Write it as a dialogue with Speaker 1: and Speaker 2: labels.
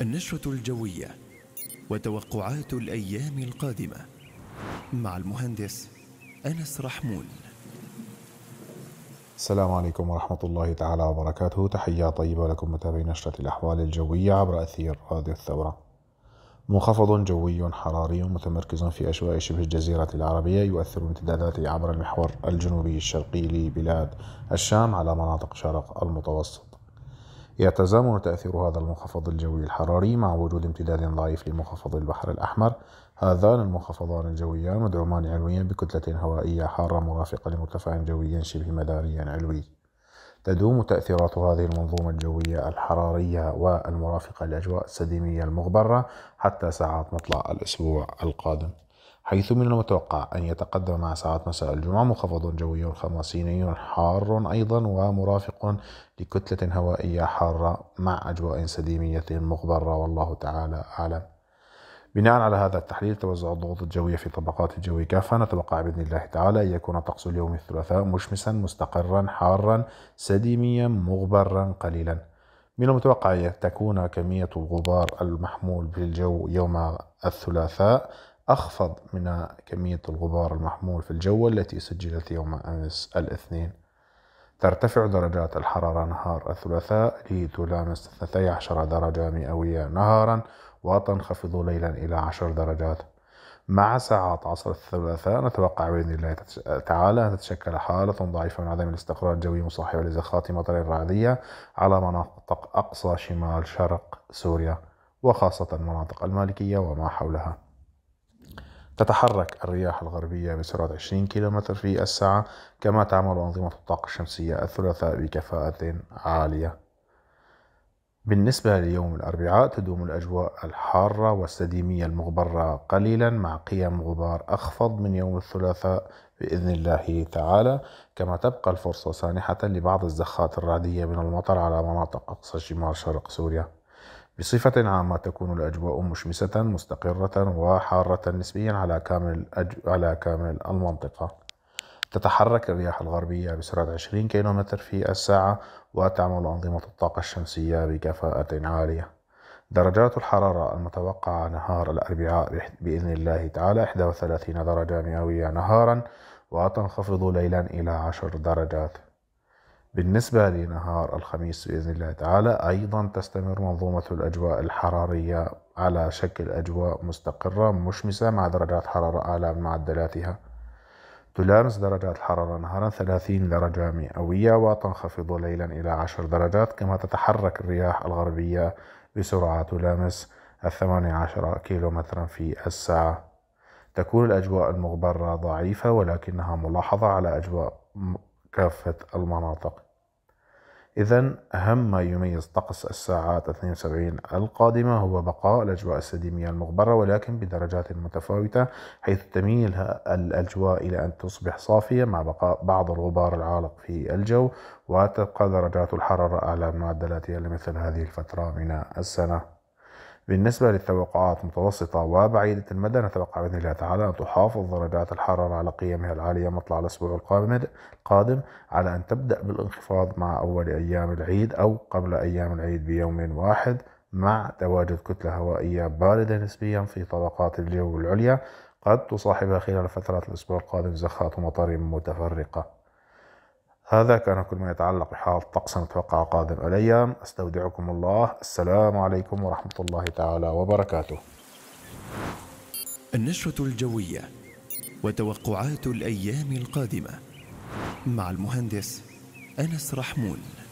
Speaker 1: النشرة الجوية وتوقعات الأيام القادمة مع المهندس أنس رحمون السلام عليكم ورحمة الله تعالى وبركاته تحية طيبة لكم متابعي نشرة الأحوال الجوية عبر أثير راديو الثورة منخفض جوي حراري متمركز في أشواء شبه الجزيرة العربية يؤثر امتداداته عبر المحور الجنوبي الشرقي لبلاد الشام على مناطق شرق المتوسط يتزامن تأثير هذا المنخفض الجوي الحراري مع وجود امتداد ضعيف لمنخفض البحر الأحمر هذان المنخفضان الجويان مدعومان علويا بكتلة هوائية حارة مرافقة لمرتفع جوي شبه مداري علوي تدوم تأثيرات هذه المنظومة الجوية الحرارية والمرافقة لأجواء السديمية المغبرة حتى ساعات مطلع الأسبوع القادم حيث من المتوقع أن يتقدم مع ساعات مساء الجمعة منخفض جوي خماسيني حار أيضا ومرافق لكتلة هوائية حارة مع أجواء سديمية مغبرة والله تعالى أعلم بناء على هذا التحليل توزع الضغوط الجوية في طبقات الجو كافة نتوقع بإذن الله تعالى أن يكون طقس اليوم الثلاثاء مشمسا مستقرا حارا سديميا مغبرا قليلا من المتوقع أن تكون كمية الغبار المحمول بالجو يوم الثلاثاء أخفض من كمية الغبار المحمول في الجو التي سجلت يوم أمس الاثنين ترتفع درجات الحرارة نهار الثلاثاء لتلامس 12 درجة مئوية نهارا وتنخفض ليلا إلى 10 درجات مع ساعات عصر الثلاثاء نتوقع بإذن الله تعالى أن تتشكل حالة ضعيفة من عدم الاستقرار الجوي مصاحبة لزخات مطر رعدية على مناطق أقصى شمال شرق سوريا وخاصة المناطق المالكية وما حولها تتحرك الرياح الغربية بسرعة 20 كم في الساعة كما تعمل أنظمة الطاقة الشمسية الثلاثاء بكفاءة عالية بالنسبة ليوم الأربعاء تدوم الأجواء الحارة والسديمية المغبرة قليلا مع قيم غبار أخفض من يوم الثلاثاء بإذن الله تعالى كما تبقى الفرصة سانحة لبعض الزخات الرعدية من المطر على مناطق أقصى شمال شرق سوريا بصفة عامة تكون الأجواء مشمسة مستقرة وحارة نسبيا على كامل أج... على كامل المنطقة. تتحرك الرياح الغربية بسرعة 20 كم في الساعة وتعمل أنظمة الطاقة الشمسية بكفاءة عالية. درجات الحرارة المتوقعة نهار الأربعاء بإذن الله تعالى 31 درجة مئوية نهارا وتنخفض ليلا إلى 10 درجات بالنسبة لنهار الخميس بإذن الله تعالى أيضا تستمر منظومة الأجواء الحرارية على شكل أجواء مستقرة مشمسة مع درجات حرارة أعلى من معدلاتها تلامس درجات الحرارة نهارا 30 درجة مئوية وتنخفض ليلا إلى 10 درجات كما تتحرك الرياح الغربية بسرعة تلامس الثمانية عشر مترا في الساعة تكون الأجواء المغبرة ضعيفة ولكنها ملاحظة على أجواء كافة المناطق إذا أهم ما يميز طقس الساعات 72 القادمة هو بقاء الأجواء السديمية المغبرة ولكن بدرجات متفاوتة حيث تميل الأجواء إلى أن تصبح صافية مع بقاء بعض الغبار العالق في الجو وتبقى درجات الحرارة أعلى معدلاتها لمثل هذه الفترة من السنة بالنسبة للتوقعات متوسطة وبعيدة المدى نتوقع بإذن الله تعالى أن تحافظ درجات الحرارة على قيمها العالية مطلع الأسبوع القادم على أن تبدأ بالانخفاض مع أول أيام العيد أو قبل أيام العيد بيوم واحد مع تواجد كتلة هوائية باردة نسبيا في طبقات الجو العليا قد تصاحبها خلال فترة الأسبوع القادم زخات ومطر متفرقة هذا كان كل ما يتعلق بحال الطقس المتوقع قادم الأيام أستودعكم الله السلام عليكم ورحمة الله تعالى وبركاته النشرة الجوية وتوقعات الأيام القادمة مع المهندس أنس رحمون